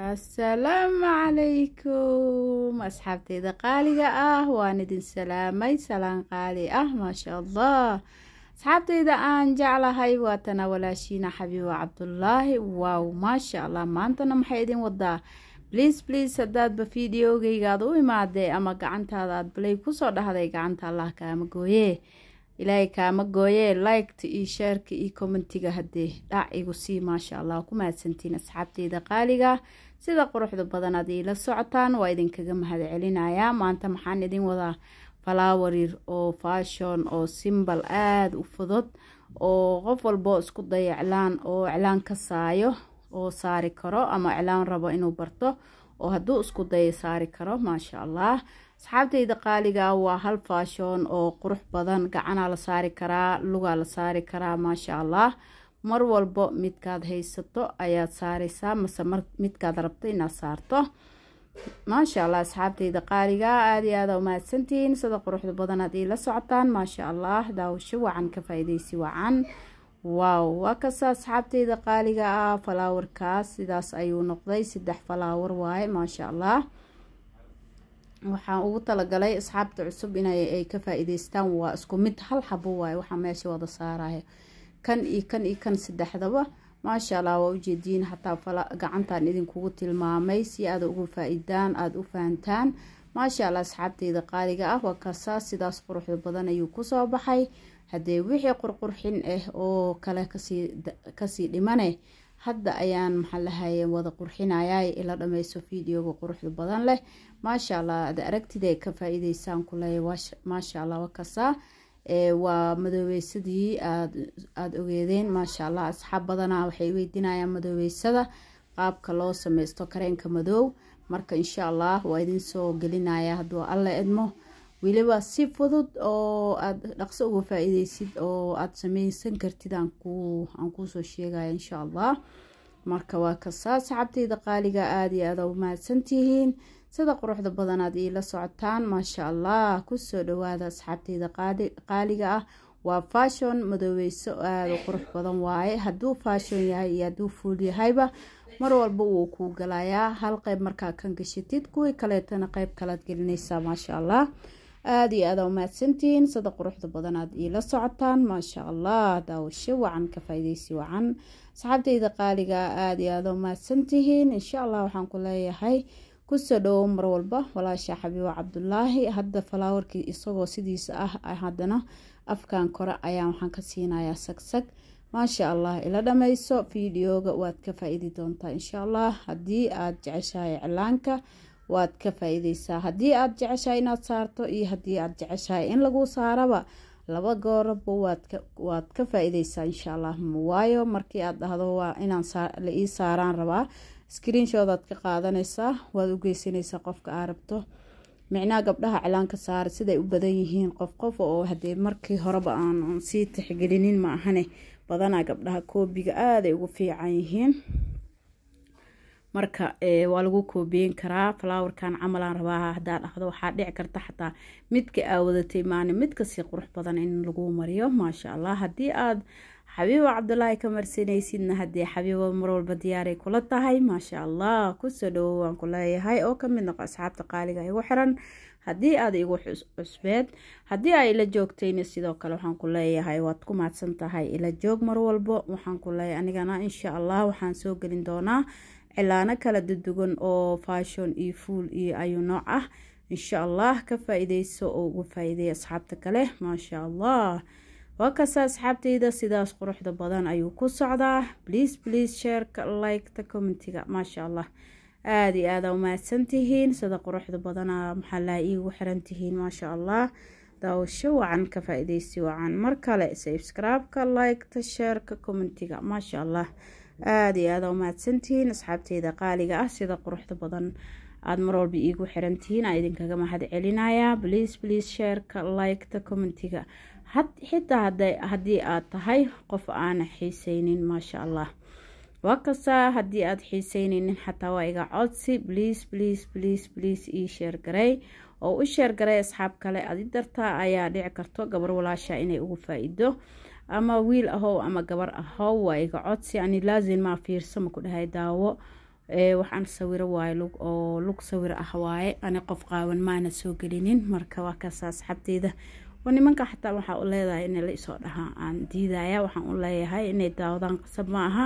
assalaamu calaykum asxaabteyda qaaliga ah waan idin salaamay salaan qaali ah maasha allah asxaabteyda aan jeclahay waatana walaashiina xabiibo cabdulaahi waaw maasha allah maantana maxay idin wadaa bliis bliis haddaadba videogayga u imaadee ama gacantaada aad balay kusoo dhahday gacanta allah kaama gooyee ilaahay kaama gooyee liketa iyo sheerka iyo commentiga haddee dhac igu sii maasha allah ku mahadsantiin asxaabteyda qaaliga sida quruxda badan ad iila socotaan waa idinkaga mahadcelinayaa maanta maxaan idin wadaa falaawarir oo fashon oo simbal aada u fudud oo qof walbo isku dayo iclaan oo iclaan ka saayo oo saari karo ama iclaan rabo inuu barto oo hadduu isku dayo saari karo maasha allah asxaabtayda qaaliga waa hal faashoon oo qurux badan gacanaa la saari karaa lugaa la saari karaa maasha allah mar walbo midkaad haysato ayaad saareysaa mase midkaad rabto inaad saarto maasha allah asxaabteyda qaaliga ah, aada iyo aada umahadsantihiin sida quruxda badanaad iila socotaan maasha allah daawasho wacan ka faa wacan waaw waa kasa asxaabtayda qaaliga ah falaawarkaas sidaas ayuu noqday saddex falaawar waaye maasha allah waxaan ugu talagalay asxaabta cusub inay ay ka faa waa isku mid hal xabo waaye waxaa meesha wada saaraya kan iyo kan iyo kan saddexdaba maasha allah waa ujeediin hataa fala gacantaan idinkugu tilmaamay si aada ugu faa aada u fahantaan maasha allah asxaabteyda qaaliga ah waa kasaa sidaas quruxda badan ayuu kusoo baxay haddee wixii qurqurxin ah oo kale kasii kasii dhimane hadda ayaan maxaa wada qurxinayay ila dhameyso videoga quruxda badan leh maasha allah ada aragtida ka faa-iideysaan maasha allah waa waa madoobeysadii aada ogeedeen maasha allah asxaab badanaa waxay weydiinayaan madoobeysada qaabka loo sameysto kareenka madoow marka insha allah waa idin soo gelinaya hadduu alla idmo weliba si fudud oo aada dhaqso uga faa-ideysid oo aada sameysan kartid aan kuusoo sheegaya insha allah marka waa kasaa saxabtayda qaaliga aada iyo aada u mahadsantihiin sida quruxda badanaad iila socotaan maasha allah kusoo dhawaada asxaabteyda qaaliga ah waa fashon madoobeyso aada u qurux badan waaye hadduu fashon yahay iyo hadduu fuul yahayba mar walba wuu kuu galayaa hal qeyb markaa kan gashatid kuwii kaleetana qeyb kalaad gelinaysaa maasha allah aada iyo aada umahadsantihiin sada quruxda badan aad iila socotaan maasha allah daawasho wacan ka faa wacan asxaabteyda qaaliga aada iyo aada umahadsantihiin insha allah waxaan ku leeyahay kusoo dhawow mar walba walaasha xabiibo cabdulaahi hadda falaawarkii isagoo sidiisa ah haddana afkan kore ayaa waxaan ka siinayaa sagsag maasha allah ila dhammayso fideoga waad ka faaiidi doontaa insha allah haddii aad jeceshahay cilaanka waad ka faa haddii aad jeceshahay inaad saarto iyo haddii aad jeceshahay in lagu saaraba laba gooraba waad ka faa-ideysaa insha allah waayo markii aad dhahdo waa inaan la ii saaraan rabaa skriinshoodaad ka qaadanaysaa waad u geysanaysaa qofka aa rabto micnaa gabdhaha cilaanka saara siday u badan yihiin qof qof oo haddee markii horeba aan sii tixgelinin ma ahane badanaa gabdhaha koobiga aaday ugu fiican yihiin marka eh, waa lagu koobiyen karaa falaawarkan camalaan rabaa haddaa dhahdo waxaa dhici karta xataa midka aa wadatay maani mid kasii qurux badan in lagu mariyo maasha allah haddii aad xabiibo cabdulaahi ka marsanaysidna haddii xabiibo mar walba diyaaray kula tahay maasha allah kusoo dhowo waan ku leeyahay oo kamid noqo asxaabta qaaliga igu xiran haddii aad igu cusbeed haddii aa ila joogtayna sidoo kale waxaan ku leeyahay waad ku mahadsan tahay ila joog mar walbo waxaan ku leeyahay anigana insha allah waxaan soo gelin doonaa cilaano kala dudugan oo faashon iyo fuul iyo ayuu nooc ah insha allah ka faaiideyso oo ugu faa asxaabta kale maasha allah waa kasta asxaabteyda sidaas quruxda badan ayuu ku socdaa bliis bliis sheerka liketa commentiga maashaa allah aada iyo aada umahadsantihiin sida quruxda badana maxaalaa iigu xirantihiin maashaa allah daawasho wacan ka faa wacan mar kale sabscribe-ka liketa sheerka commentiga maasha allah aada iyo aada umahadsantihiin asxaabteyda qaaliga ah sida quruxda badan aada marwalba iigu xirantihiin aa idinkaga mahad celinayaa bliis bliis sheerka liketa commentiga xitaa haddii aad tahay qof aana xiiseynin maasha allah waa kastaa haddii aad xiiseyneynin xataa waa iga codsi bliis bliis bliis bliis ii garay oo u sheer garay asxaab kale adi dartaa ayaa dhici karto gabar walaasha inay ugu faa ama wiil ahow ama gabar ahow waa iga codsi ani laasin maa fiirso maku dhahay daawo eh, waxaan sawiro waaye oo lug sawir ah waaye ani qof qaawan maana soo gelinin marka waa kaas asxabteyda oo nimanka xataa waxaa u leedahay inay la isoo dhahaa aan diidaya waxaan u leeyahay inay daawadaan qasab ma aha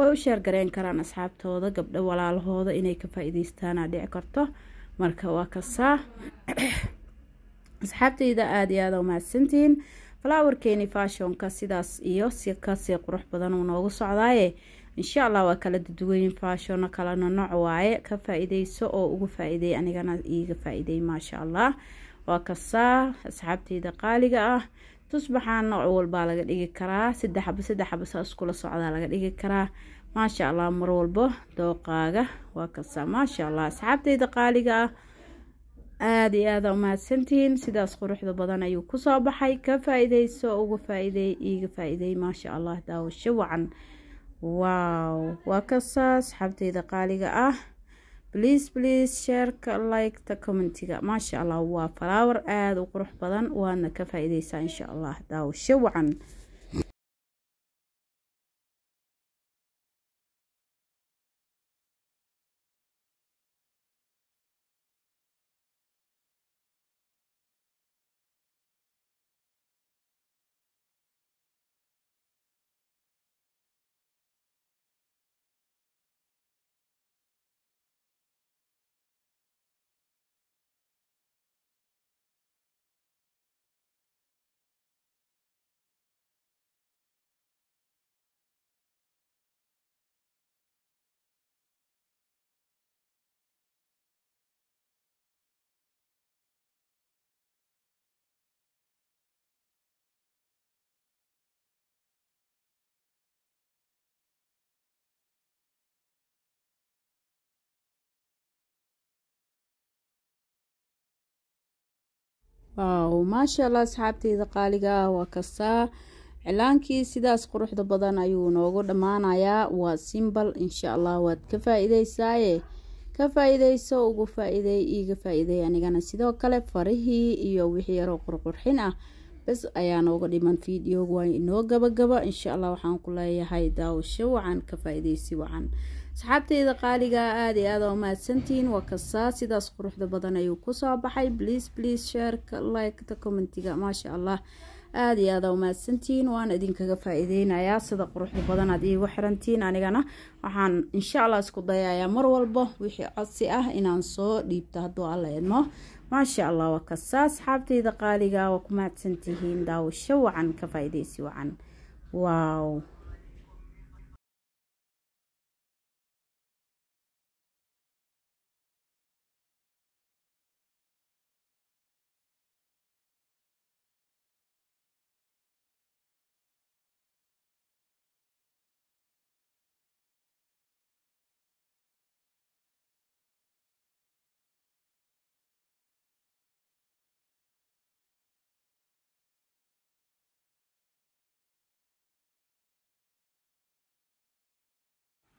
way u sheergareyn karaan asxaabtooda gabdho walaalahooda inay ka faa dhici karto marka waa kasaa asxaabteyda aada iyo aada umahadsantihiin falaawarkeeni faashonka sidaas iyo si kasii qurux badan uu noogu socdaaye insha allah waa kala duduwayn faashono kalena nonoc waaye ka faaiideyso oo ugu faa-ideey anigana iiga faa maasha allah waa kasaa asxaabteyda qaaliga ah tusbaxaa nooc walbaa laga dhigi karaa saddex xabo saddex xabo saa iskula socdaa laga dhigi karaa maasha allah mar walbo dooqaaga waa kasaa maasha allah asxaabteyda qaaliga ah aada iyo aada umahadsantihiin sidaas quruxda badan ayuu kusoo baxay ka faa-ideyso uga faa iiga faa-ideey maasha allah daawasho wacan waw waa kasaa asxaabteyda qaaliga ah bliis bliis sheerka liketa commentiga maasha allah waa falaawar aada u qurux badan waadna ka faa-ideysaa insha allah daawasho wacan waaw maasha allah asxaabteyda qaaliga ah waa kasaa cilaankii sidaas quruxda badan ayuu noogu dhammaanayaa waa simbal insha allah waad ka faa ka faa-iideyso ugu faa iiga faa-iideey anigana sidoo kale farihii iyo wixii yaroo qurqurxin ah bes ayaa nooga dhiman videoga waa inoo gabagabo insha allah waxaan ku leeyahay daawasho wacan ka faa-ideysi wacan asxaabteyda qaaligaa aada iyo aada umahadsantihiin waa kasaa sidaas quruxda badan ayuu kusoo baxay bliis bliis sheerka liketa commentiga maasha allah aada iyo aada umahadsantihiin waan idinkaga faaiideynayaa sida quruxda badan aad iigu xirantihiin anigana waxaan insha allah isku dayayaa mar walba wixii codsi ah inaan soo dhiibto hadduu alla idmo maasha allah waa kasaa asxaabteyda qaaliga waa ku mahadsantihiin daawasho wacan ka faa-ideysi wacan waaw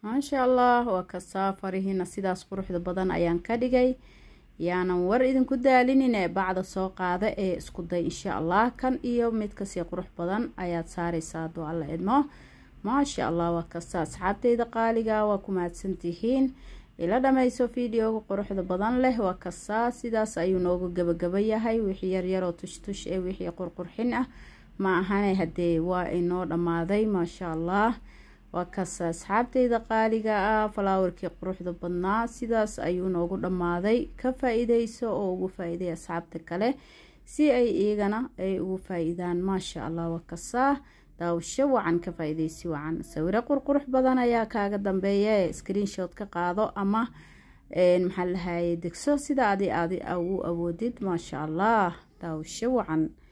maasha allah waa kasaa farihiina sidaas quruxda badan ayaan ka dhigay yaanan war idinku daalinine bacda soo qaada ee isku day insha allah kan iyo midkasii qurux badan ayaad saareysaa hadduu alla idmo maasha allah waa kasta asxaabteyda qaaliga waa ku mahadsantihiin ila dhammayso fideoga quruxda badan leh waa kasaa sidaas ayuu noogu gabagaba yahay wixii yaryaroo tushtush ee wixii qurqurxin ah ma ahane hadee waa inoo dhammaaday maasha allah waa kaas asxaabteyda qaaliga ah falaawarkii quruxda badnaa sidaas ayuu noogu dhammaaday ka faa-iideyso oo ugu faa-iiday asxaabta kale si ay iyagana ay ugu faa-iidaan maasha allah waa kasaa daawasho wacan ka faa wacan sawiro qurqurux badan ayaa kaaga dambeeye screenshot ka qaado ama maxaa lahaye degso sida adi adi u awoodid maasha allah daawasho wacan